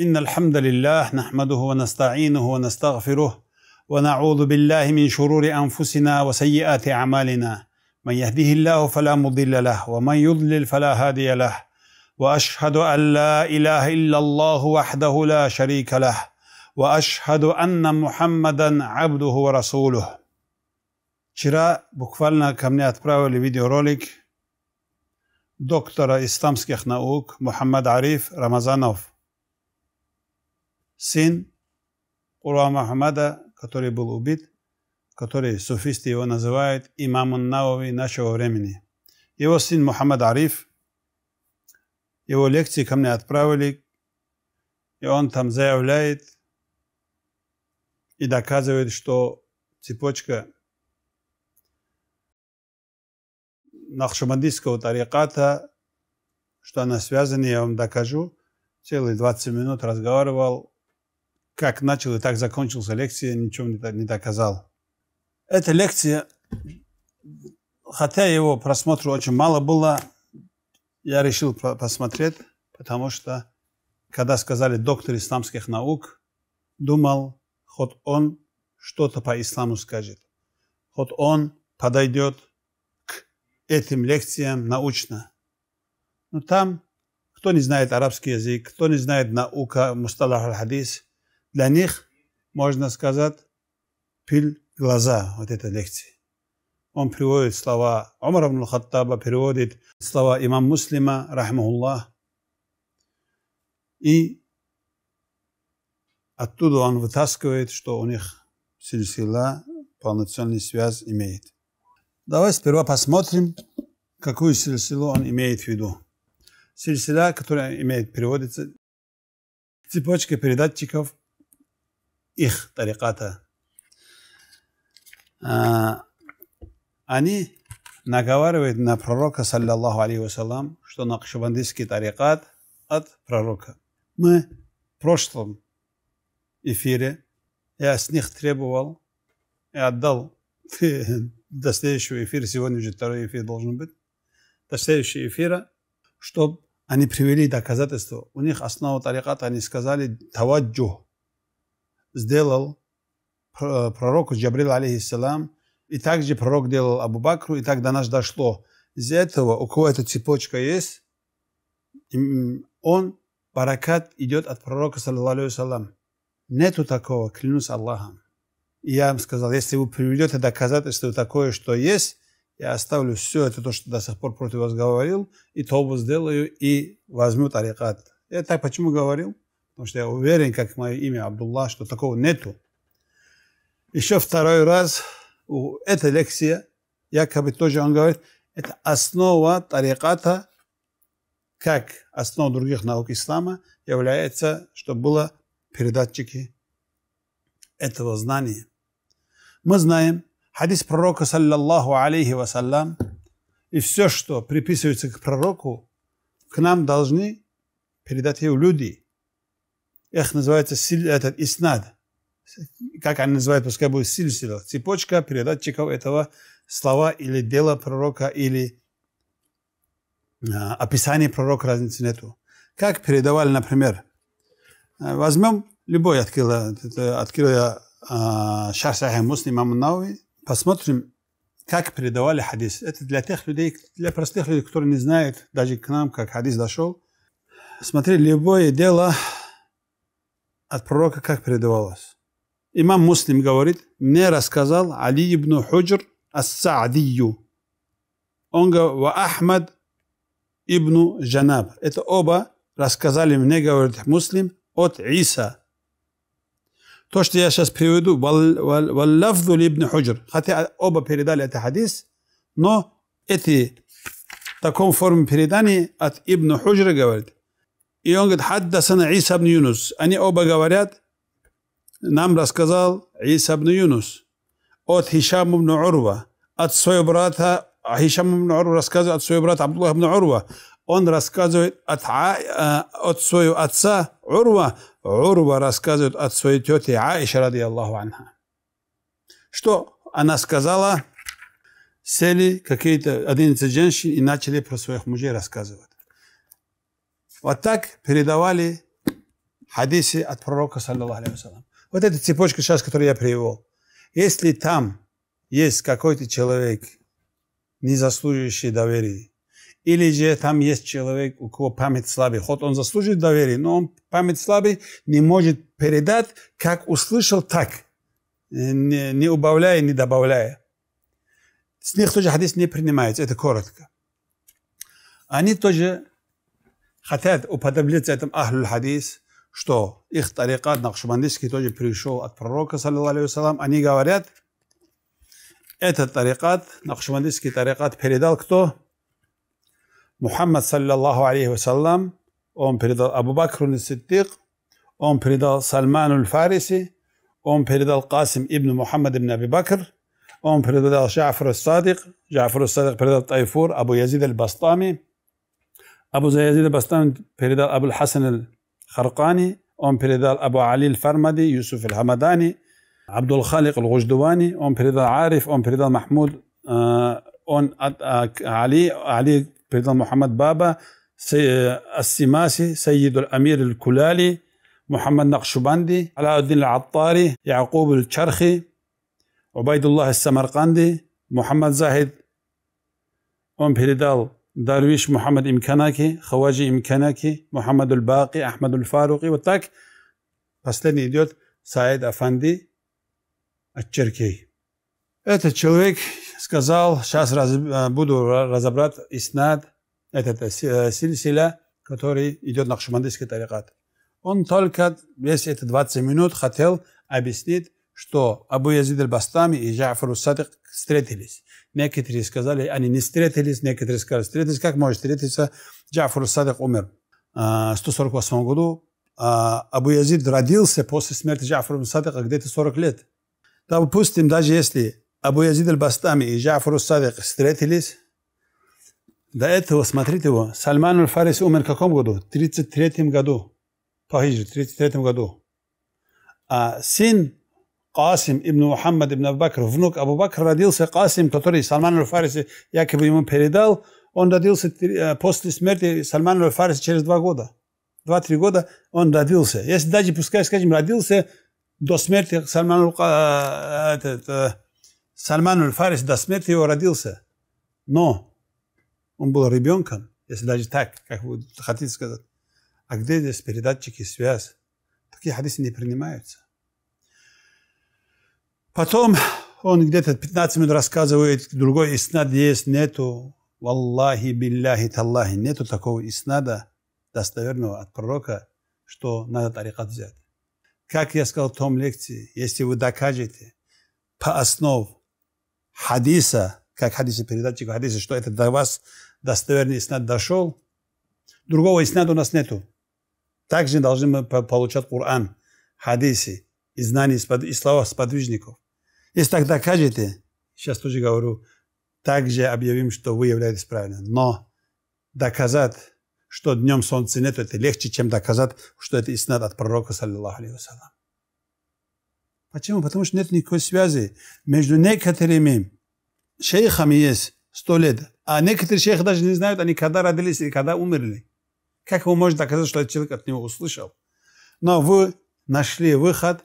إن الحمد لله نحمده ونستعينه ونستغفره ونعوذ بالله من شرور أنفسنا وسيئات أعمالنا من يهده الله فلا مضل له ومن يضلل فلا هادي له وأشهد أن لا إله إلا الله وحده لا شريك له وأشهد أن محمدا عبده ورسوله شراء بكفالنا ко براوة لفيديو روليك دكتور إسلامسكيخ ناوك محمد عريف رمزانوف сын Урама Ахмада, который был убит, который суфисты его называют имамом Науви нашего времени. Его сын Мухаммад Ариф, его лекции ко мне отправили, и он там заявляет и доказывает, что цепочка Нахшумандийского тариката, что она связана, я вам докажу. Целые 20 минут разговаривал как начал и так закончился лекция, ничего не, не доказал. Эта лекция, хотя его просмотра очень мало было, я решил посмотреть, потому что, когда сказали доктор исламских наук, думал, хоть он что-то по исламу скажет, хоть он подойдет к этим лекциям научно. Но ну, там, кто не знает арабский язык, кто не знает наука, мусталах аль-хадис – для них, можно сказать, пыль глаза вот эта лекция. Он приводит слова Умара ибн Хаттаба, переводит слова имам Муслима, рахмахуллах. И оттуда он вытаскивает, что у них сильсила полноценный связь имеет. Давай сперва посмотрим, какую сильсилу он имеет в виду. Сильсила, которая имеет, переводится цепочка передатчиков их тариката. А, они наговаривают на пророка, саллиллаху алейхи вассалам, что накшабандийский тарикат от пророка. Мы в прошлом эфире, я с них требовал и отдал до следующего эфира, сегодня уже второй эфир должен быть, до следующего эфира, чтобы они привели доказательства. У них основа тариката, они сказали таваджух, сделал э, пророку Джабрил, алейхиссалам, и также пророк делал Абу Бакру, и так до нас дошло. Из этого, у кого эта цепочка есть, он, баракат, идет от пророка, саллаху Нету такого, клянусь Аллахом. И я им сказал, если вы приведете доказательство такое, что есть, я оставлю все это, то, что до сих пор против вас говорил, и то сделаю, и возьму тарикат. Я так почему говорил? Потому что я уверен, как мое имя Абдулла, что такого нету. Еще второй раз у этой лекции, якобы тоже он говорит, это основа тариката, как основа других наук ислама, является, что было передатчики этого знания. Мы знаем хадис пророка, саллаллаху алейхи вассалям, и все, что приписывается к пророку, к нам должны передать его люди. Эх, называется этот иснад. Как они называют, пускай будет сильсила. Цепочка передатчиков этого слова или дела пророка, или а, описание пророка, разницы нету. Как передавали, например, э, возьмем любой открыл, открыл я а, шар Сахи Муслим Амунауи, посмотрим, как передавали хадис. Это для тех людей, для простых людей, которые не знают, даже к нам, как хадис дошел. Смотри, любое дело от пророка как передавалось. Имам Муслим говорит, мне рассказал Али ибн Худжр ас-Саадию. Он говорит, ва Ахмад ибн Джанаб. Это оба рассказали мне, говорит Муслим, от Иса. То, что я сейчас приведу, «Валлафзу ибн Худжр», хотя оба передали этот хадис, но эти в таком форме передания от Ибн Худжра говорит, и он говорит, «Хаддасана Иса ибн Юнус». Они оба говорят, нам рассказал Иса ибн Юнус от Хишам ибн Урва, от своего брата, а Хишам ибн Урва рассказывает от своего брата Абдуллах ибн Урва, он рассказывает от, а, э, от своего отца Урва, Урва рассказывает от своей тети Аиша, ради Аллаху анха. Что она сказала? Сели какие-то 11 женщин и начали про своих мужей рассказывать. Вот так передавали хадисы от пророка, саллиллаху алейхи Вот эта цепочка сейчас, которую я привел. Если там есть какой-то человек, не заслуживающий доверия, или же там есть человек, у кого память слабая, хоть он заслужит доверие, но он память слабый, не может передать, как услышал, так, э, не, не убавляя, не добавляя. С них тоже хадис не принимается, это коротко. Они тоже خاطر upodobljati se tem ahlul hadis, что их тарикат Нахшбандийский тоже пришел от пророка, саллиллаху алейхи они говорят, этот тарикат, Нахшбандийский тарикат передал кто? Мухаммад, саллиллаху алейхи вассалам, он передал Абу Бакру Сиддик, он передал Сальману Фариси, он передал Касим ибн Мухаммад ибн Аби Бакр, он передал Жафру Садик, Жафру Садик передал Тайфур, Абу Язид аль-Бастами, ابو زيزيد بستان پریدال ابو الحسن الخرقاني ام پریدال ابو علي الفرمدي يوسف الهمداني عبد الخالق الغجدواني ام پریدال عارف ام پریدال محمود اون آه، آه، علي علي پریدال محمد بابا سي آه، السماسي سيد الامير الكلالي محمد نقشبندي علاء الدين العطاري يعقوب الشرخي عبيد الله السمرقندي محمد زاهد ام بهلدال درويش محمد إمكاناكي خواجي إمكاناكي محمد الباقي أحمد الفاروقي وتاك فسلني ديوت سعيد أفندي التركي Этот человек сказал, сейчас раз, буду разобрать иснад, этот сильсиля, который идет на Хшимандийский тарикат. Он только весь эти 20 минут хотел объяснить что Абу Язид бастами и Джафар Садик встретились. Некоторые сказали, они не встретились, некоторые сказали, встретились, как может встретиться? Джафар Садик умер а, в 148 году, а, Абу Язид родился после смерти Джафара Садика где-то 40 лет. Допустим, даже если Абу Язид бастами и Джафар Садик встретились, до этого, смотрите его, Сальман фарис умер в каком году? В 33 году. По хиджре, в 33 году. А сын Касим ибн Мухаммад ибн абу внук Абу-Бакр, родился Касим, который Сальман аль якобы ему передал. Он родился э, после смерти Сальмана аль через два года. Два-три года он родился. Если даже, пускай, скажем, родился до смерти Сальман э, э, аль-Фариси, до смерти его родился. Но он был ребенком, если даже так, как вы хотите сказать. А где здесь передатчики, связь? Такие хадисы не принимаются. Потом он где-то 15 минут рассказывает, другой иснад есть, нету. Валлахи, билляхи, таллахи. Нету такого иснада достоверного от пророка, что надо тарикат взять. Как я сказал в том лекции, если вы докажете по основ хадиса, как хадиса передатчика хадиса, что это до вас достоверный иснад дошел, другого иснада у нас нету. Также должны мы получать Коран, хадисы и знаний, и слова сподвижников. Если так докажете, сейчас тоже говорю, также объявим, что вы являетесь правильным. Но доказать, что днем солнца нет, это легче, чем доказать, что это истина от пророка, саллиллаху алейхи вассалам. Почему? Потому что нет никакой связи между некоторыми шейхами есть сто лет, а некоторые шейхи даже не знают, они когда родились и когда умерли. Как вы можете доказать, что этот человек от него услышал? Но вы нашли выход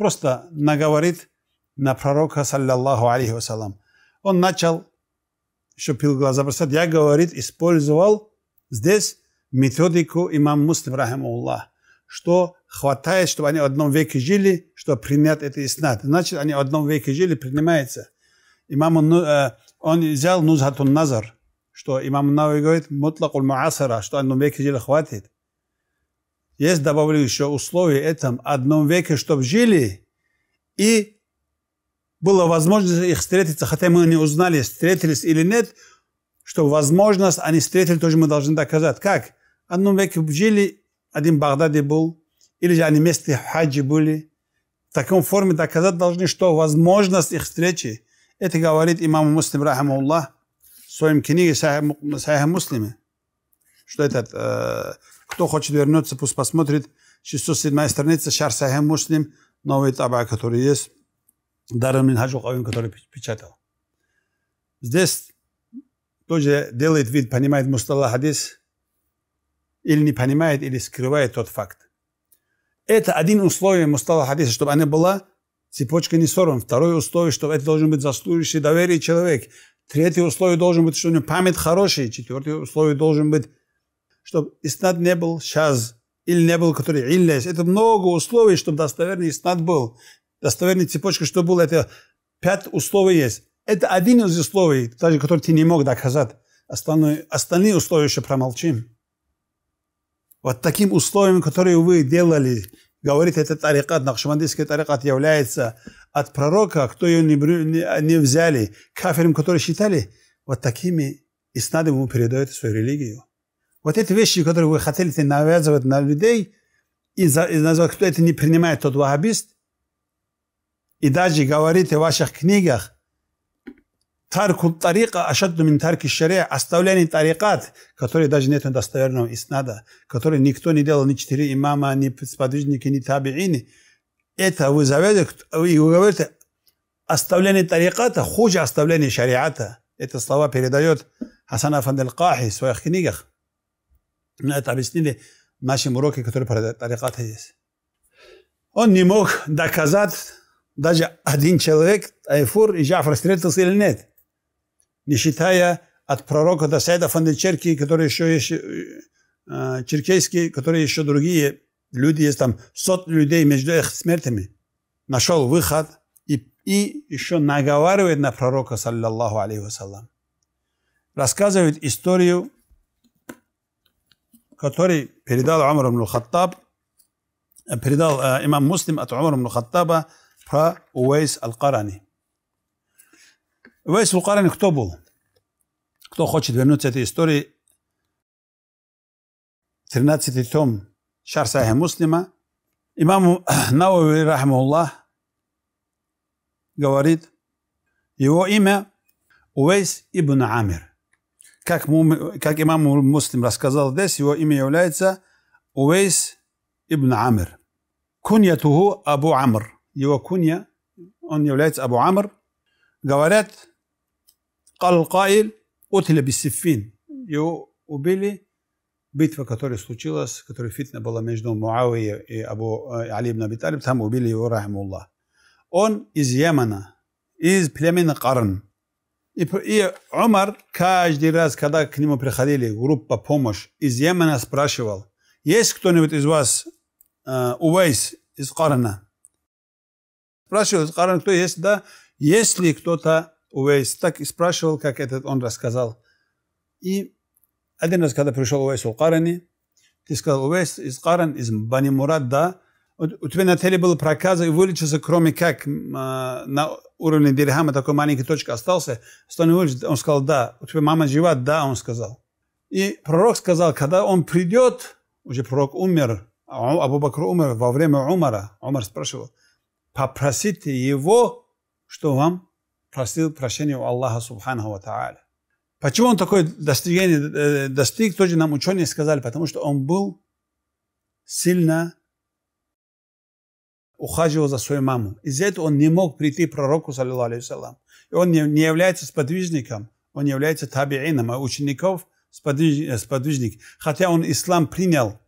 просто наговорит на пророка, саллиллаху алейхи вассалам. Он начал, еще пил глаза бросать, я, говорит, использовал здесь методику имам Муслим, Аллах. что хватает, чтобы они в одном веке жили, чтобы принять это иснат. Значит, они в одном веке жили, принимается. Имам, он, ну-, э, он взял Нузхатун Назар, что имам Навай говорит, мутлакул муасара, что в одном веке жили хватит. Есть, добавлю еще условие этом одном веке, чтобы жили, и была возможность их встретиться, хотя мы не узнали, встретились или нет, что возможность они встретили, тоже мы должны доказать. Как? одном веке жили, один в Багдаде был, или же они вместе хаджи были. В таком форме доказать должны, что возможность их встречи. Это говорит имам Муслим, рахмаллах, в своем книге Сахих Муслиме, что этот э, кто хочет вернуться, пусть посмотрит. 607 страница, Шар Сахим Муслим, новый таба, который есть. Даррен Минхаджу который печатал. Здесь тоже делает вид, понимает мусталла хадис, или не понимает, или скрывает тот факт. Это один условие мусталла хадиса, чтобы она была цепочка не сорвана. Второе условие, что это должен быть заслуживающий доверие человек. Третье условие должен быть, что у него память хорошая. Четвертое условие должен быть чтобы иснад не был шаз, или не был, который илля есть. Это много условий, чтобы достоверный иснад был. Достоверная цепочка, что было, это пять условий есть. Это один из условий, даже который ты не мог доказать. Остальные, остальные условия еще промолчим. Вот таким условием, которые вы делали, говорит этот тарикат, нахшимандийский тарикат является от пророка, кто ее не, не, не взяли, кафиром, которые считали, вот такими и снадом ему передают свою религию. Вот эти вещи, которые вы хотели навязывать на людей, из-за из кто это не принимает, тот вахабист, и даже говорите в ваших книгах, тарку тарика ашадду мин тарки шария, оставление тарикат, которые даже нет достоверного иснада, которые никто не делал, ни четыре имама, ни сподвижники, ни табиини. Это вы заведете, и вы говорите, оставление тариката хуже оставления шариата. Это слова передает Хасан Афандаль Кахи в своих книгах. Мы ну, Это объяснили нашим уроки, которые про тарикат есть. Он не мог доказать даже один человек, Айфур и Жафр, встретился или нет. Не считая от пророка до Сайда Фандечерки, который еще есть, э, черкесский, которые еще другие люди есть, там сот людей между их смертями. Нашел выход и, и еще наговаривает на пророка, саллиллаху алейхи вассалам. Рассказывает историю كتوري بريدال عمر بن الخطاب بريدال آه، إمام مسلم أت عمر بن الخطاب برا ويس القرني ويس القرني كتبو كتو خوشت بنوتة إستوري 13 توم شهر صحيح مسلمة إمام نووي رحمه الله قواريد يو إما ويس ابن عامر как, как имам Муслим рассказал здесь, его имя является Увейс ибн Амир. Куньятуху Абу Амр. Его кунья, он является Абу Амр. Говорят, Калкаил утиля бисифин. Его убили битва, которая случилась, которая фитна была между Муавией и Абу э, Али ибн Аби там убили его, рахмуллах. Он из Йемена, из племени Карн. И, и Умар каждый раз, когда к нему приходили группа помощь из Йемена, спрашивал, есть кто-нибудь из вас э, из Карна? Спрашивал из Карна, кто есть, да? Есть ли кто-то Увейс? Так и спрашивал, как этот он рассказал. И один раз, когда пришел Увейс у Карани, ты сказал, Увейс из Каран, из Бани Мурад, да? У тебя на теле был проказ и вылечился, кроме как э, на уровня Дирхама такой маленький точка остался. Станулич, он сказал, да. У тебя мама жива? Да, он сказал. И пророк сказал, когда он придет, уже пророк умер, а Абу Бакр умер во время Умара. Умар спрашивал, попросите его, что вам просил прощения у Аллаха Субхану Ва Та'аля. Почему он такое достижение э, достиг, тоже нам ученые сказали, потому что он был сильно ухаживал за свою маму. Из-за этого он не мог прийти к пророку, саллиллаху И он не, не является сподвижником, он является табиином, а учеников сподвиж э, сподвижник. Хотя он ислам принял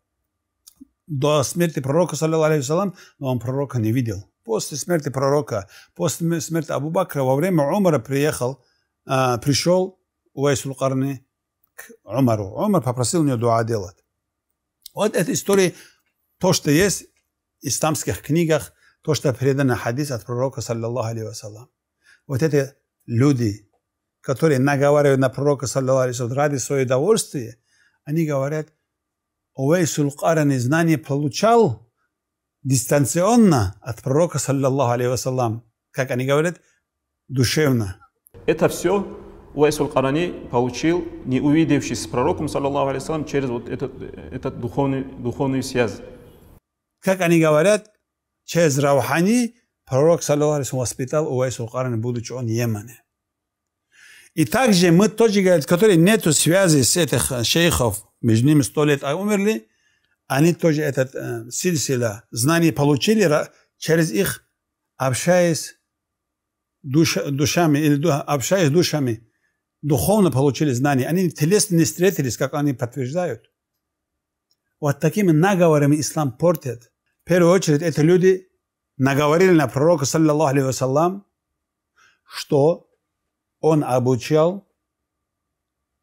до смерти пророка, саллиллаху но он пророка не видел. После смерти пророка, после смерти Абу Бакра, во время Умара приехал, а, пришел Уайсул Карни к Умару. Умар попросил у него дуа делать. Вот эта история, то, что есть, исламских книгах то, что передано хадис от пророка, саллиллаху алейхи Вот эти люди, которые наговаривают на пророка, саллиллаху алейхи ради своего удовольствия, они говорят, Увейс Улкаран знание получал дистанционно от пророка, саллиллаху алейхи Как они говорят, душевно. Это все Уайс Карани получил, не увидевшись с пророком, саллиллаху алейхи через вот этот, этот духовный, духовный связь. Как они говорят, через Раухани пророк, саллаху воспитал Увайсу Карана, будучи он Йемене. И также мы тоже, говорят, которые нету связи с этих шейхов, между ними сто лет а умерли, они тоже этот э, сильсила знаний получили через их, общаясь душ, душами, или дух, общаясь душами, духовно получили знания. Они телесно не встретились, как они подтверждают. Вот такими наговорами ислам портит в первую очередь, это люди наговорили на пророка, саллиллаху алейхи вассалам, что он обучал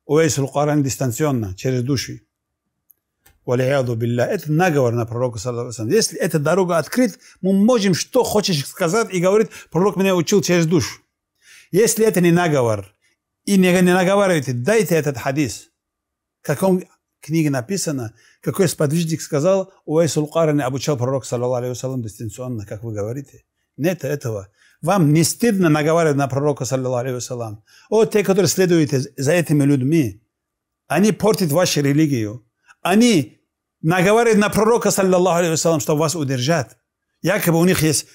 Уэйсул Коран дистанционно, через души. Это наговор на пророка, саллиллаху Если эта дорога открыта, мы можем что хочешь сказать и говорит, пророк меня учил через душ. Если это не наговор, и не, не наговаривайте, дайте этот хадис. В каком книге написано – какой сподвижник сказал, Уэйсул Карен обучал пророк, саллаллаху алейхи дистанционно, как вы говорите. Нет этого. Вам не стыдно наговаривать на пророка, саллаллаху алейхи О, те, которые следуете за этими людьми, они портят вашу религию. Они наговаривают на пророка, саллаллаху алейхи чтобы вас удержать. Якобы у них есть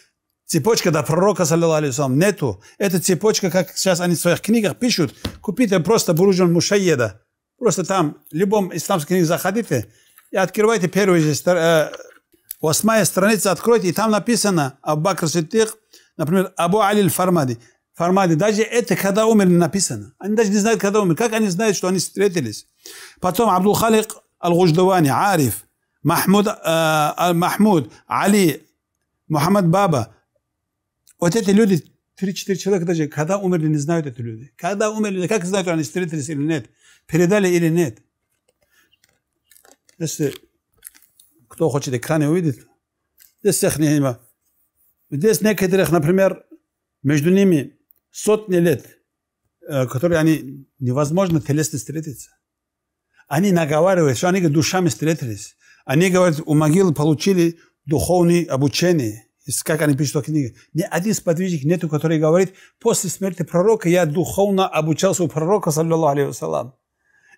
Цепочка до пророка, саллиллаху алейхи нету. Эта цепочка, как сейчас они в своих книгах пишут, купите просто буржуан мушайеда. Просто там, в любом исламской книге заходите, и открывайте первую же, э, восьмая страница, откройте, и там написано Аббакр Сиддик, например, Абу Али Фармади. Фармади, даже это когда умер написано. Они даже не знают, когда умер. Как они знают, что они встретились? Потом Абдул Халик Аль-Гуждавани, Ариф, Махмуд, э, Аль-Махмуд, Али, Мухаммад Баба. Вот эти люди, 3-4 человека даже, когда умерли, не знают эти люди. Когда умерли, как знают, они встретились или нет, передали или нет jeste, kto hoćete ekrane uvidjeti, gdje sehne ima. Gdje s nekaterih, между ними сотни лет, э, которые они невозможно телесно встретиться. Они наговаривают, что они душами встретились. Они говорят, у могил получили духовные обучения. Как они пишут в книге. Ни один сподвижник нету, который говорит, после смерти пророка я духовно обучался у пророка, саллиллаху алейхи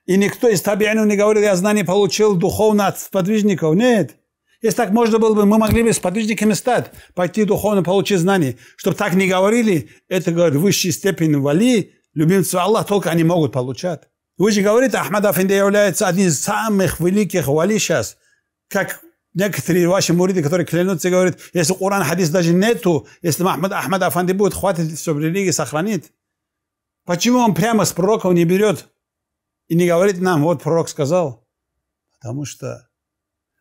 и никто из табиинов не говорит, я знание получил духовно от подвижников. Нет. Если так можно было бы, мы могли бы сподвижниками стать, пойти духовно получить знания. Чтобы так не говорили, это, говорит, высшая степени вали, любимцы Аллаха только они могут получать. Вы же говорите, Ахмад Афинди является одним из самых великих вали сейчас. Как некоторые ваши муриды, которые клянутся, говорят, если Коран, хадис даже нету, если Ахмад Ахмад Афанди будет, хватит, чтобы религии сохранит. Почему он прямо с пророков не берет и не говорит нам, вот пророк сказал, потому что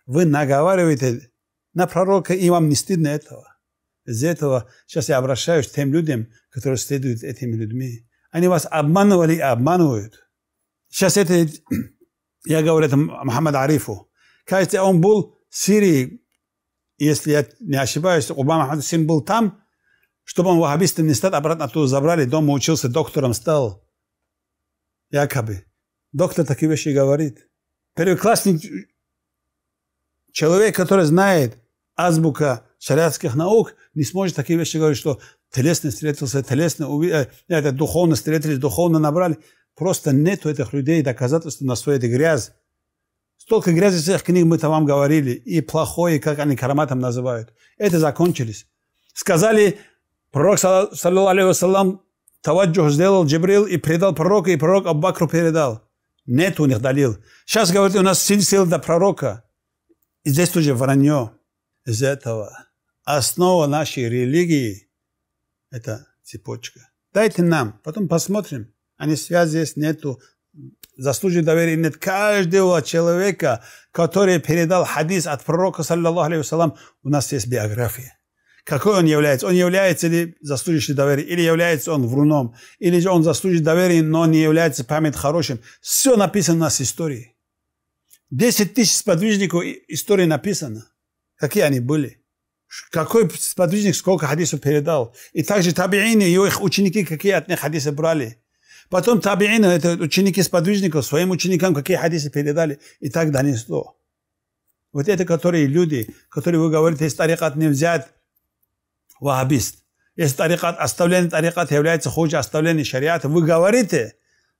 вы наговариваете на пророка, и вам не стыдно этого. Из-за этого сейчас я обращаюсь к тем людям, которые следуют этими людьми. Они вас обманывали и обманывают. Сейчас это, я говорю это Мухаммад Арифу. Кажется, он был в Сирии, если я не ошибаюсь, Обама Ахмад Син был там, чтобы он ваххабистом не стал, обратно оттуда забрали, дома учился, доктором стал, якобы. Доктор такие вещи говорит. Первоклассник, человек, который знает азбука шариатских наук, не сможет такие вещи говорить, что телесно встретился, телесно увидели, э, это духовно встретились, духовно набрали. Просто нет у этих людей доказательств, на что это грязь. Столько грязи этих книг мы-то вам говорили, и плохое, как они караматом называют. Это закончились. Сказали, пророк, саллиллаху алейхи вассалам, таваджух сделал Джибрил и предал пророка, и пророк Аббакру передал. Нет у них далил. Сейчас говорят, у нас сильсила до пророка. И здесь тоже вранье из этого. Основа нашей религии – это цепочка. Дайте нам, потом посмотрим. Они связи есть, нету. Заслужит доверия нет каждого человека, который передал хадис от пророка, саллиллаху алейхи у нас есть биография. Какой он является? Он является ли заслуживший доверия, или является он вруном, или же он заслуживает доверия, но не является память хорошим. Все написано у нас в истории. Десять тысяч сподвижников истории написано. Какие они были? Какой сподвижник сколько хадисов передал? И также табиины, и их ученики, какие от них хадисы брали? Потом табиины, это ученики сподвижников, своим ученикам какие хадисы передали? И так донесло. Вот это, которые люди, которые вы говорите, из тарикат не взять, вахабист. Если тарикат, оставление тарикат является хуже оставления шариата, вы говорите,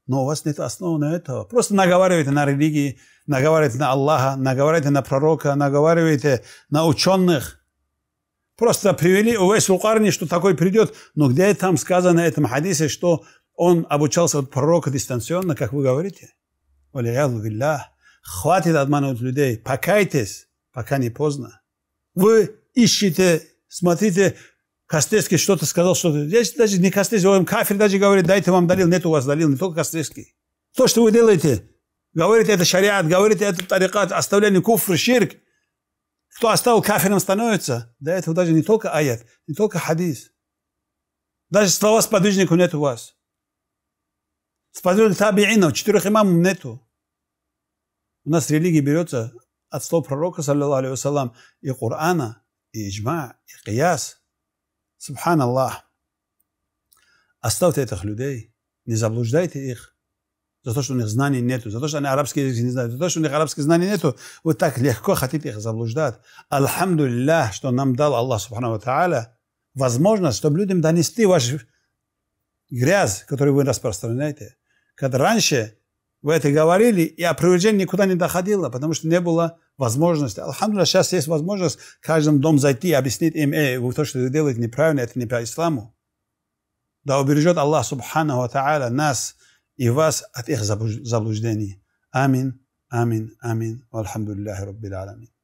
но у вас нет основы на это. Просто наговариваете на религии, наговариваете на Аллаха, наговариваете на пророка, наговариваете на ученых. Просто привели Увейс Лукарни, что такой придет. Но где там сказано в этом хадисе, что он обучался от пророка дистанционно, как вы говорите? Хватит обманывать людей. Покайтесь, пока не поздно. Вы ищете смотрите, Кострецкий что-то сказал, что-то. Здесь даже не Кострецкий, он кафир даже говорит, дайте вам далил. Нет у вас далил, не только Кострецкий. То, что вы делаете, говорите, это шариат, говорите, это тарикат, оставление куфр, ширк. Кто оставил кафиром становится. До этого даже не только аят, не только хадис. Даже слова сподвижнику нет у вас. Сподвижник табиинов, четырех имамов нету. У нас религия берется от слов пророка, саллиллаху алейhi и Корана – и иджма, и кияс. Субханаллах. Оставьте этих людей, не заблуждайте их за то, что у них знаний нету, за то, что они арабский язык не знают, за то, что у них арабских знаний нету. Вы так легко хотите их заблуждать. Алхамду что нам дал Аллах, субхану тааля, возможность, чтобы людям донести ваш грязь, которую вы распространяете. Когда раньше вы это говорили, и о опровержение никуда не доходило, потому что не было возможность. Алхамдуля, сейчас есть возможность каждому дом зайти и объяснить им, эй, вы то, что вы делаете, неправильно, это не по исламу. Да убережет Аллах, Субхану Ва Та'аля, нас и вас от их заблуждений. Амин, амин, амин. Алхамдулиллахи Раббил Аламин.